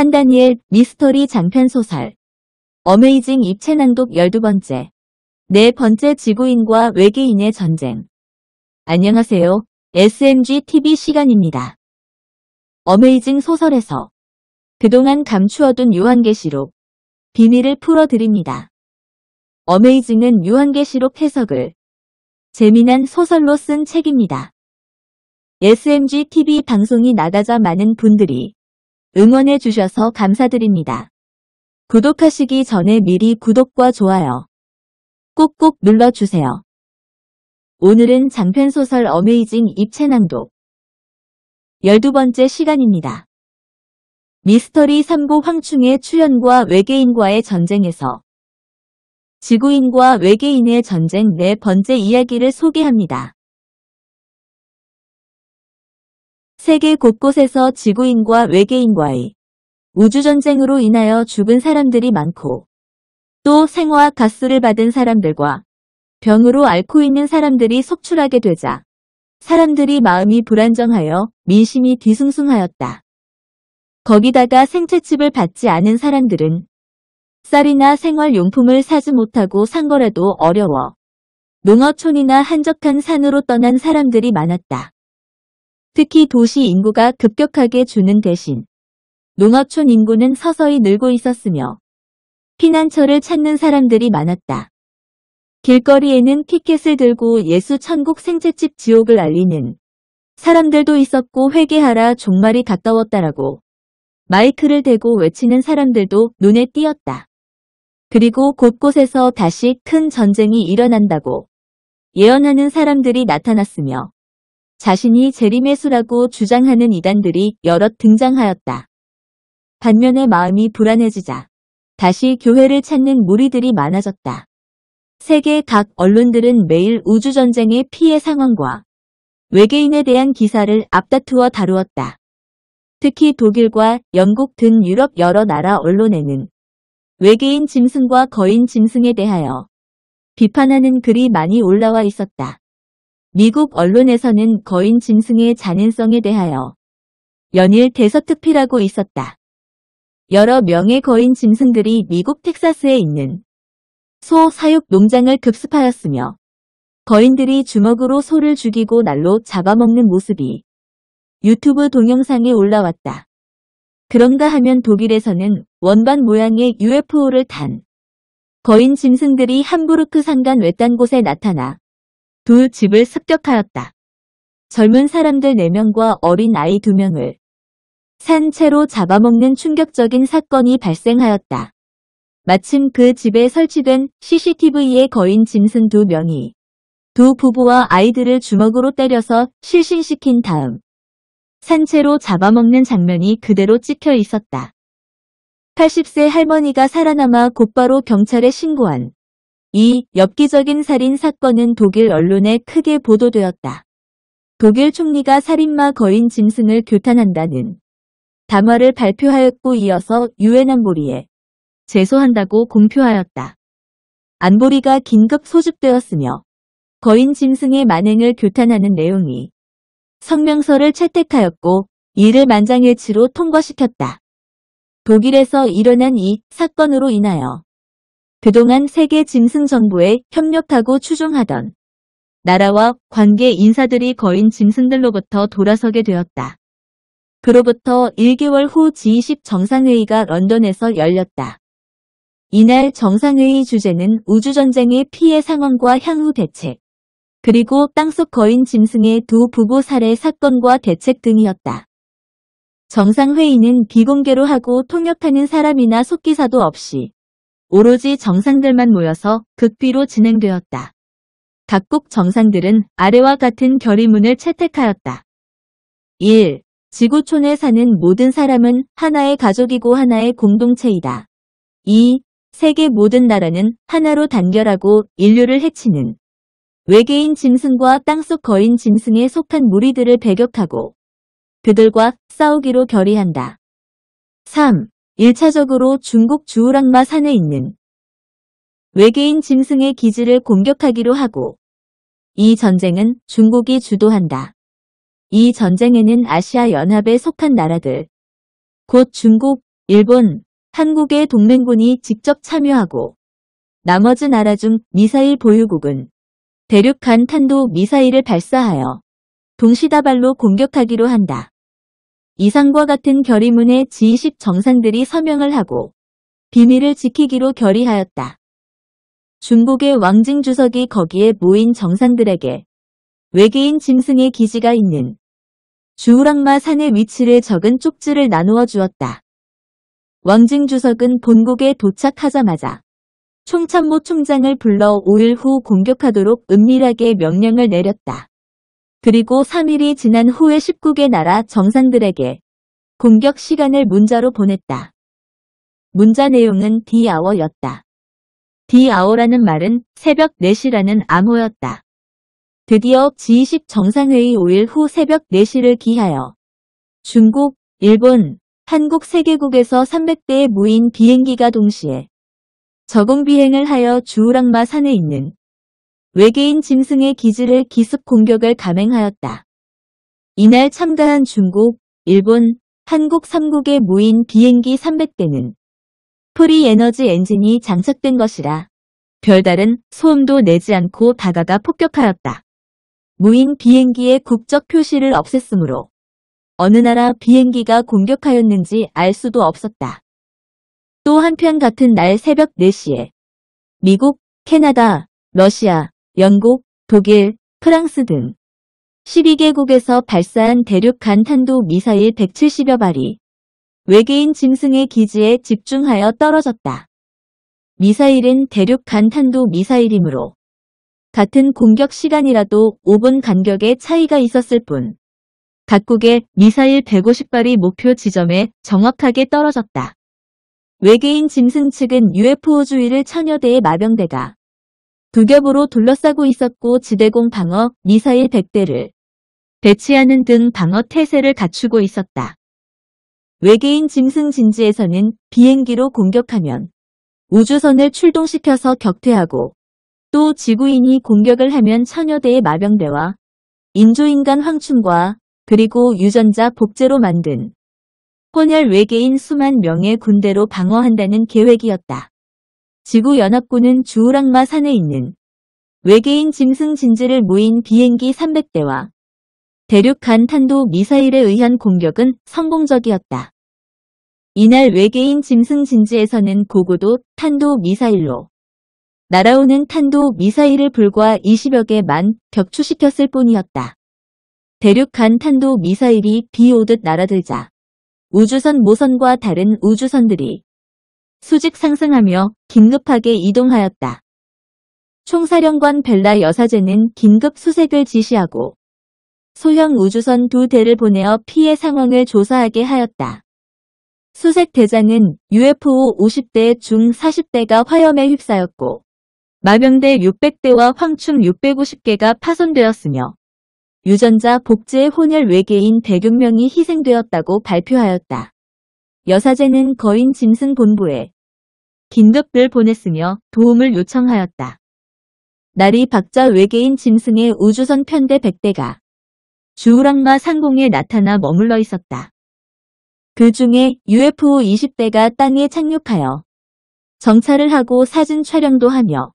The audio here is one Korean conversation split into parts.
판다니엘 미스터리 장편소설 어메이징 입체 난독 12번째 네 번째 지구인과 외계인의 전쟁 안녕하세요. SMG TV 시간입니다. 어메이징 소설에서 그동안 감추어둔 유한계시록 비밀을 풀어드립니다. 어메이징은 유한계시록 해석을 재미난 소설로 쓴 책입니다. SMG TV 방송이 나가자 많은 분들이 응원해 주셔서 감사드립니다. 구독하시기 전에 미리 구독과 좋아요 꾹꾹 눌러주세요. 오늘은 장편소설 어메이징 입체낭독 12번째 시간입니다. 미스터리 3부 황충의 출연과 외계인과의 전쟁에서 지구인과 외계인의 전쟁 네 번째 이야기를 소개합니다. 세계 곳곳에서 지구인과 외계인과의 우주전쟁으로 인하여 죽은 사람들이 많고 또 생화학 가스를 받은 사람들과 병으로 앓고 있는 사람들이 속출하게 되자 사람들이 마음이 불안정하여 민심이 뒤숭숭하였다. 거기다가 생채칩을 받지 않은 사람들은 쌀이나 생활용품을 사지 못하고 산 거라도 어려워 농어촌이나 한적한 산으로 떠난 사람들이 많았다. 특히 도시 인구가 급격하게 주는 대신 농업촌 인구는 서서히 늘고 있었으며 피난처를 찾는 사람들이 많았다. 길거리에는 피켓을 들고 예수 천국 생채집 지옥을 알리는 사람들도 있었고 회개하라 종말이 가까웠다라고 마이크를 대고 외치는 사람들도 눈에 띄었다. 그리고 곳곳에서 다시 큰 전쟁이 일어난다고 예언하는 사람들이 나타났으며 자신이 재림의수라고 주장하는 이단들이 여럿 등장하였다. 반면에 마음이 불안해지자 다시 교회를 찾는 무리들이 많아졌다. 세계 각 언론들은 매일 우주전쟁의 피해 상황과 외계인에 대한 기사를 앞다투어 다루었다. 특히 독일과 영국 등 유럽 여러 나라 언론에는 외계인 짐승과 거인 짐승에 대하여 비판하는 글이 많이 올라와 있었다. 미국 언론에서는 거인 짐승의 잔인성에 대하여 연일 대서특필하고 있었다. 여러 명의 거인 짐승들이 미국 텍사스에 있는 소 사육 농장을 급습하였으며 거인들이 주먹으로 소를 죽이고 날로 잡아먹는 모습이 유튜브 동영상에 올라왔다. 그런가 하면 독일에서는 원반 모양의 UFO를 탄 거인 짐승들이 함부르크 산간 외딴 곳에 나타나 두 집을 습격하였다. 젊은 사람들 4명과 어린 아이 2명을 산 채로 잡아먹는 충격적인 사건이 발생하였다. 마침 그 집에 설치된 c c t v 에 거인 짐승 2명이 두 부부와 아이들을 주먹으로 때려서 실신시킨 다음 산채로 잡아먹는 장면이 그대로 찍혀 있었다. 80세 할머니가 살아남아 곧바로 경찰에 신고한 이 엽기적인 살인 사건은 독일 언론에 크게 보도되었다. 독일 총리가 살인마 거인 짐승을 교탄한다는 담화를 발표하였고 이어서 유엔 안보리에 제소한다고 공표하였다. 안보리가 긴급 소집되었으며 거인 짐승의 만행을 교탄하는 내용이 성명서를 채택하였고 이를 만장일치로 통과시켰다. 독일에서 일어난 이 사건으로 인하여 그동안 세계 짐승 정부에 협력하고 추종하던 나라와 관계 인사들이 거인 짐승들로부터 돌아서게 되었다. 그로부터 1개월 후 G20 정상회의가 런던에서 열렸다. 이날 정상회의 주제는 우주전쟁의 피해 상황과 향후 대책, 그리고 땅속 거인 짐승의 두 부부 살해 사건과 대책 등이었다. 정상회의는 비공개로 하고 통역하는 사람이나 속기사도 없이 오로지 정상들만 모여서 극비로 진행되었다. 각국 정상들은 아래와 같은 결의문을 채택하였다. 1. 지구촌에 사는 모든 사람은 하나의 가족이고 하나의 공동체이다. 2. 세계 모든 나라는 하나로 단결하고 인류를 해치는 외계인 짐승과 땅속 거인 짐승에 속한 무리들을 배격하고 그들과 싸우기로 결의한다. 3. 1차적으로 중국 주우랑마 산에 있는 외계인 짐승의 기지를 공격하기로 하고 이 전쟁은 중국이 주도한다. 이 전쟁에는 아시아 연합에 속한 나라들, 곧 중국, 일본, 한국의 동맹군이 직접 참여하고 나머지 나라 중 미사일 보유국은 대륙간 탄도 미사일을 발사하여 동시다발로 공격하기로 한다. 이상과 같은 결의문에 G20 정상들이 서명을 하고 비밀을 지키기로 결의하였다. 중국의 왕징 주석이 거기에 모인 정상들에게 외계인 짐승의 기지가 있는 주우랑마 산의 위치를 적은 쪽지를 나누어 주었다. 왕징 주석은 본국에 도착하자마자 총참모 총장을 불러 5일 후 공격하도록 은밀하게 명령을 내렸다. 그리고 3일이 지난 후에 19개 나라 정상들에게 공격 시간을 문자로 보냈다. 문자 내용은 디아워였다. 디아워라는 말은 새벽 4시라는 암호였다. 드디어 G20 정상회의 5일 후 새벽 4시를 기하여 중국, 일본, 한국 3개국에서 300대의 무인 비행기가 동시에 저공 비행을 하여 주우랑마 산에 있는 외계인 짐승의 기지를 기습 공격을 감행하였다. 이날 참가한 중국, 일본, 한국 3국에 모인 비행기 300대는 프리 에너지 엔진이 장착된 것이라 별다른 소음도 내지 않고 다가가 폭격하였다. 무인 비행기의 국적 표시를 없앴으므로 어느 나라 비행기가 공격하였는지 알 수도 없었다. 또 한편 같은 날 새벽 4시에 미국, 캐나다, 러시아, 영국, 독일, 프랑스 등 12개국에서 발사한 대륙 간 탄도 미사일 170여 발이 외계인 짐승의 기지에 집중하여 떨어졌다. 미사일은 대륙 간 탄도 미사일이므로 같은 공격 시간이라도 5분 간격의 차이가 있었을 뿐 각국의 미사일 150발이 목표 지점에 정확하게 떨어졌다. 외계인 짐승 측은 UFO 주위를 참여대에 마병대가 두겹으로 둘러싸고 있었고 지대공 방어, 미사일 100대를 배치하는 등 방어 태세를 갖추고 있었다. 외계인 짐승 진지에서는 비행기로 공격하면 우주선을 출동시켜서 격퇴하고 또 지구인이 공격을 하면 천여대의 마병대와 인조인간 황충과 그리고 유전자 복제로 만든 혼혈 외계인 수만 명의 군대로 방어한다는 계획이었다. 지구연합군은 주우랑마 산에 있는 외계인 짐승 진지를 모인 비행기 300대와 대륙 간 탄도 미사일에 의한 공격은 성공적이었다. 이날 외계인 짐승 진지에서는 고고도 탄도 미사일로 날아오는 탄도 미사일을 불과 20여 개만 격추시켰을 뿐이었다. 대륙 간 탄도 미사일이 비 오듯 날아들자 우주선 모선과 다른 우주선들이 수직 상승하며 긴급하게 이동하였다. 총사령관 벨라 여사제는 긴급 수색을 지시하고 소형 우주선 두 대를 보내어 피해 상황을 조사하게 하였다. 수색대장은 UFO 50대 중 40대가 화염에 휩싸였고 마병대 600대와 황충 650개가 파손되었으며 유전자 복제 혼혈 외계인 106명이 희생되었다고 발표하였다. 여사제는 거인 짐승 본부에 긴급들 보냈으며 도움을 요청하였다. 날이 박자 외계인 짐승의 우주선 편대 100대가 주우랑마 상공에 나타나 머물러 있었다. 그 중에 UFO 20대가 땅에 착륙하여 정찰을 하고 사진 촬영도 하며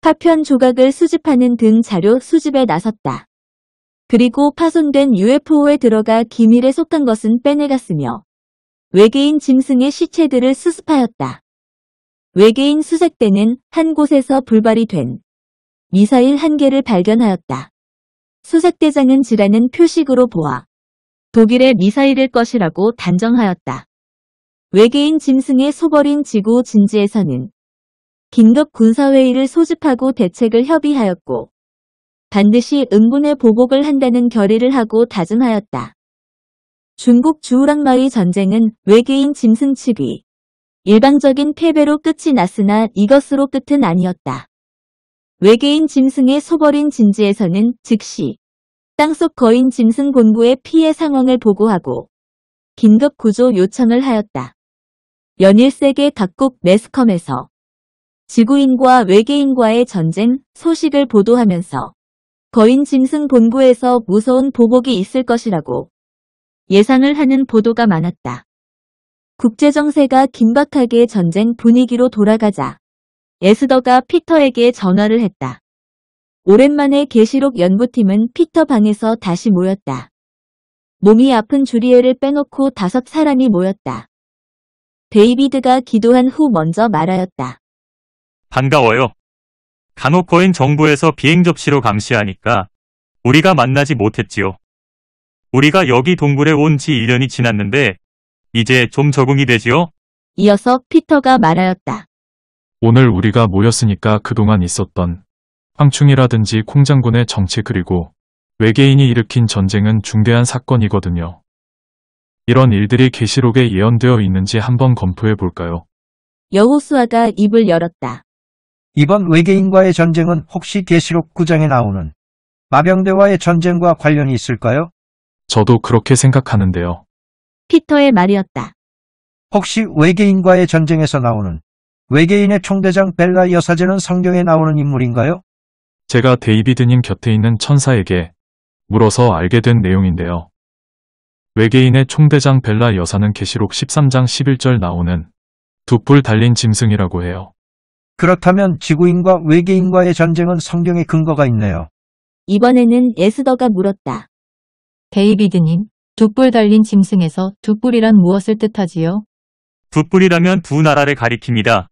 파편 조각을 수집하는 등 자료 수집에 나섰다. 그리고 파손된 UFO에 들어가 기밀에 속한 것은 빼내갔으며 외계인 짐승의 시체들을 수습하였다. 외계인 수색대는 한 곳에서 불발이 된 미사일 한 개를 발견하였다. 수색대장은 지라는 표식으로 보아 독일의 미사일일 것이라고 단정하였다. 외계인 짐승의 소버린 지구 진지에서는 긴급 군사회의를 소집하고 대책을 협의하였고 반드시 응군의 보복을 한다는 결의를 하고 다짐하였다. 중국 주우랑마의 전쟁은 외계인 짐승 측이 일방적인 패배로 끝이 났으나 이것으로 끝은 아니었다. 외계인 짐승의 소버린 진지에서는 즉시 땅속 거인 짐승 본부의 피해 상황을 보고하고 긴급 구조 요청을 하였다. 연일 세계 각국 매스컴에서 지구인과 외계인과의 전쟁 소식을 보도하면서 거인 짐승 본부에서 무서운 보복이 있을 것이라고 예상을 하는 보도가 많았다. 국제정세가 긴박하게 전쟁 분위기로 돌아가자 에스더가 피터에게 전화를 했다. 오랜만에 게시록 연구팀은 피터 방에서 다시 모였다. 몸이 아픈 주리엘을 빼놓고 다섯 사람이 모였다. 데이비드가 기도한 후 먼저 말하였다. 반가워요. 간혹 거인 정부에서 비행 접시로 감시하니까 우리가 만나지 못했지요. 우리가 여기 동굴에 온 지 1년이 지났는데 이제 좀 적응이 되지요? 이어서 피터가 말하였다. 오늘 우리가 모였으니까 그동안 있었던 황충이라든지 콩장군의 정치 그리고 외계인이 일으킨 전쟁은 중대한 사건이거든요. 이런 일들이 계시록에 예언되어 있는지 한번 검토해 볼까요? 여호수아가 입을 열었다. 이번 외계인과의 전쟁은 혹시 계시록 9장에 나오는 마병대와의 전쟁과 관련이 있을까요? 저도 그렇게 생각하는데요. 피터의 말이었다. 혹시 외계인과의 전쟁에서 나오는 외계인의 총대장 벨라 여사제는 성경에 나오는 인물인가요? 제가 데이비드님 곁에 있는 천사에게 물어서 알게 된 내용인데요. 외계인의 총대장 벨라 여사는 계시록 13장 11절 나오는 두뿔 달린 짐승이라고 해요. 그렇다면 지구인과 외계인과의 전쟁은 성경에 근거가 있네요. 이번에는 에스더가 물었다. 데이비드님, 두뿔 달린 짐승에서 두 뿔이란 무엇을 뜻하지요? 두 뿔이라면 두 나라를 가리킵니다.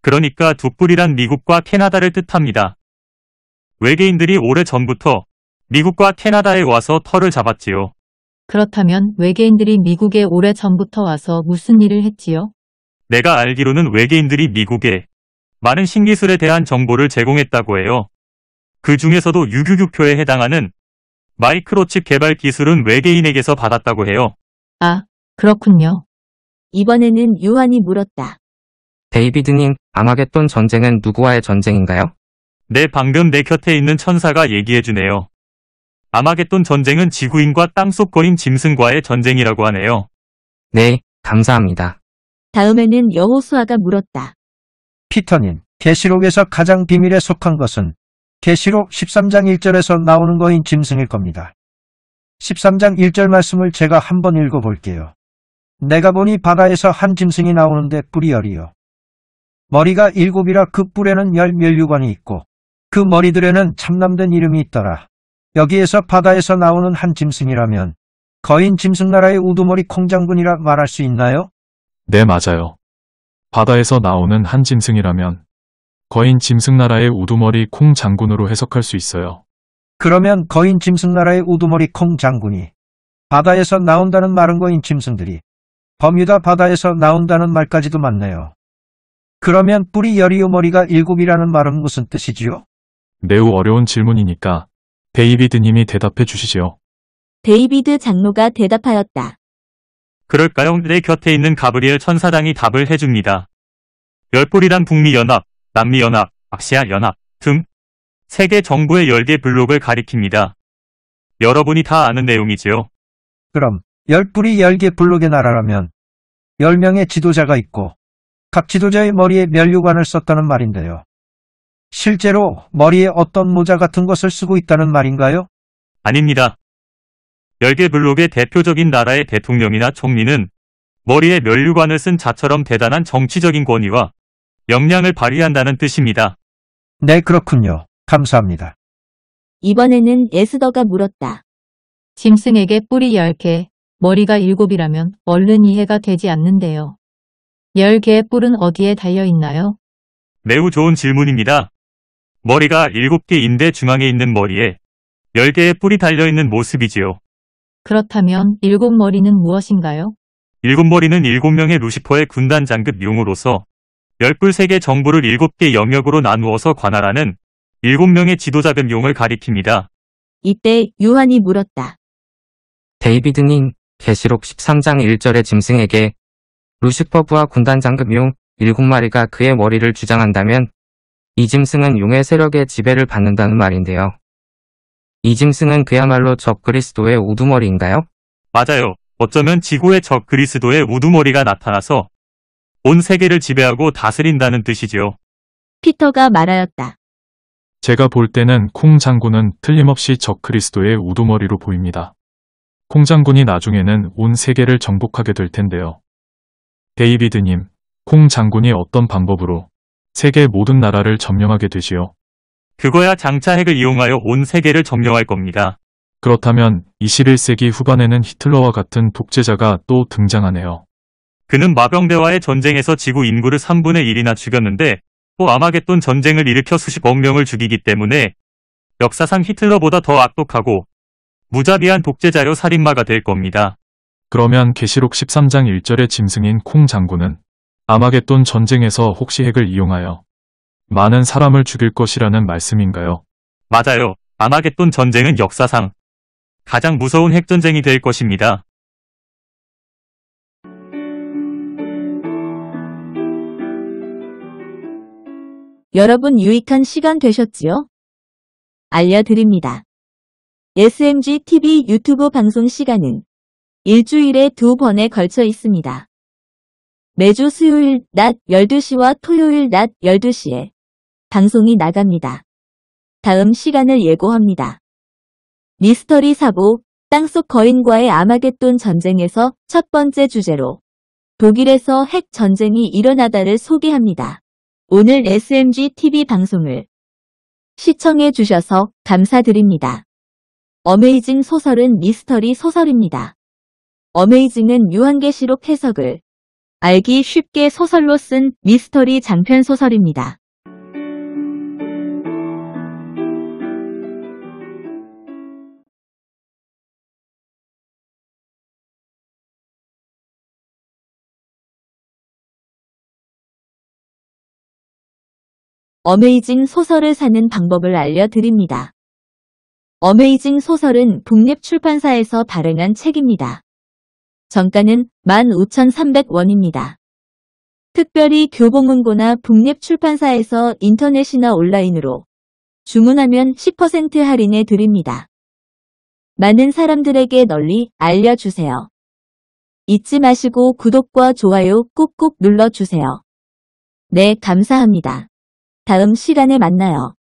그러니까 두 뿔이란 미국과 캐나다를 뜻합니다. 외계인들이 오래전부터 미국과 캐나다에 와서 터를 잡았지요. 그렇다면 외계인들이 미국에 오래전부터 와서 무슨 일을 했지요? 내가 알기로는 외계인들이 미국에 많은 신기술에 대한 정보를 제공했다고 해요. 그 중에서도 유규규표에 해당하는 마이크로칩 개발 기술은 외계인에게서 받았다고 해요. 아, 그렇군요. 이번에는 유한이 물었다. 데이비드님, 아마겟돈 전쟁은 누구와의 전쟁인가요? 네, 방금 내 곁에 있는 천사가 얘기해주네요. 아마겟돈 전쟁은 지구인과 땅속거림 짐승과의 전쟁이라고 하네요. 네, 감사합니다. 다음에는 여호수아가 물었다. 피터님, 게시록에서 가장 비밀에 속한 것은 계시록 13장 1절에서 나오는 거인 짐승일 겁니다. 13장 1절 말씀을 제가 한번 읽어볼게요. 내가 보니 바다에서 한 짐승이 나오는데 뿔이 열이요. 머리가 일곱이라 그 뿔에는 열 멸류관이 있고 그 머리들에는 참남된 이름이 있더라. 여기에서 바다에서 나오는 한 짐승이라면 거인 짐승 나라의 우두머리 콩장군이라 말할 수 있나요? 네 맞아요. 바다에서 나오는 한 짐승이라면 거인 짐승나라의 우두머리 콩 장군으로 해석할 수 있어요. 그러면 거인 짐승나라의 우두머리 콩 장군이 바다에서 나온다는 말은 거인 짐승들이 범유다 바다에서 나온다는 말까지도 맞네요. 그러면 뿌리 여리요 머리가 일곱이라는 말은 무슨 뜻이지요? 매우 어려운 질문이니까 데이비드님이 대답해 주시지요. 데이비드 장로가 대답하였다. 그럴까요? 내 곁에 있는 가브리엘 천사당이 답을 해줍니다. 열뿌리란 북미연합, 남미연합, 아시아연합 등 세계 정부의 10개 블록을 가리킵니다. 여러분이 다 아는 내용이지요. 그럼 10불이 10개 블록의 나라라면 10명의 지도자가 있고 각 지도자의 머리에 면류관을 썼다는 말인데요. 실제로 머리에 어떤 모자 같은 것을 쓰고 있다는 말인가요? 아닙니다. 10개 블록의 대표적인 나라의 대통령이나 총리는 머리에 면류관을 쓴 자처럼 대단한 정치적인 권위와 역량을 발휘한다는 뜻입니다. 네, 그렇군요. 감사합니다. 이번에는 에스더가 물었다. 짐승에게 뿔이 10개, 머리가 7이라면 얼른 이해가 되지 않는데요. 10개의 뿔은 어디에 달려있나요? 매우 좋은 질문입니다. 머리가 7개인데 중앙에 있는 머리에 10개의 뿔이 달려있는 모습이지요. 그렇다면 7 머리는 무엇인가요? 7 머리는 7 명의 루시퍼의 군단 장급 용으로서 12세계 정부를 7개 영역으로 나누어서 관할하는 7명의 지도자변용을 가리킵니다. 이때 유한이 물었다. 데이비드님, 계시록 13장 1절의 짐승에게 루시퍼부와 군단 장급용 7마리가 그의 머리를 주장한다면 이 짐승은 용의 세력의 지배를 받는다는 말인데요. 이 짐승은 그야말로 적 그리스도의 우두머리인가요? 맞아요. 어쩌면 지구의 적 그리스도의 우두머리가 나타나서 온 세계를 지배하고 다스린다는 뜻이지요. 피터가 말하였다. 제가 볼 때는 콩 장군은 틀림없이 적 그리스도의 우두머리로 보입니다. 콩 장군이 나중에는 온 세계를 정복하게 될 텐데요. 데이비드님, 콩 장군이 어떤 방법으로 세계 모든 나라를 점령하게 되지요? 그거야 장차 핵을 이용하여 온 세계를 점령할 겁니다. 그렇다면 21세기 후반에는 히틀러와 같은 독재자가 또 등장하네요. 그는 마병대와의 전쟁에서 지구 인구를 3분의 1이나 죽였는데 또 아마겟돈 전쟁을 일으켜 수십억 명을 죽이기 때문에 역사상 히틀러보다 더 악독하고 무자비한 독재자료 살인마가 될 겁니다. 그러면 계시록 13장 1절의 짐승인 콩 장군은 아마겟돈 전쟁에서 혹시 핵을 이용하여 많은 사람을 죽일 것이라는 말씀인가요? 맞아요. 아마겟돈 전쟁은 역사상 가장 무서운 핵전쟁이 될 것입니다. 여러분 유익한 시간 되셨지요? 알려드립니다. SMG TV 유튜브 방송 시간은 일주일에 두 번에 걸쳐 있습니다. 매주 수요일 낮 12시와 토요일 낮 12시에 방송이 나갑니다. 다음 시간을 예고합니다. 미스터리 사보 땅속 거인과의 아마겟돈 전쟁에서 첫 번째 주제로 독일에서 핵 전쟁이 일어나다를 소개합니다. 오늘 SMG TV 방송을 시청해 주셔서 감사드립니다. 어메이징 소설은 미스터리 소설입니다. 어메이징은 유한계시록 해석을 알기 쉽게 소설로 쓴 미스터리 장편 소설입니다. 어메이징 소설을 사는 방법을 알려드립니다. 어메이징 소설은 북립출판사에서 발행한 책입니다. 정가는 15,300원입니다. 특별히 교보문고나 북립출판사에서 인터넷이나 온라인으로 주문하면 10% 할인해 드립니다. 많은 사람들에게 널리 알려주세요. 잊지 마시고 구독과 좋아요 꾹꾹 눌러주세요. 네, 감사합니다. 다음 시간에 만나요.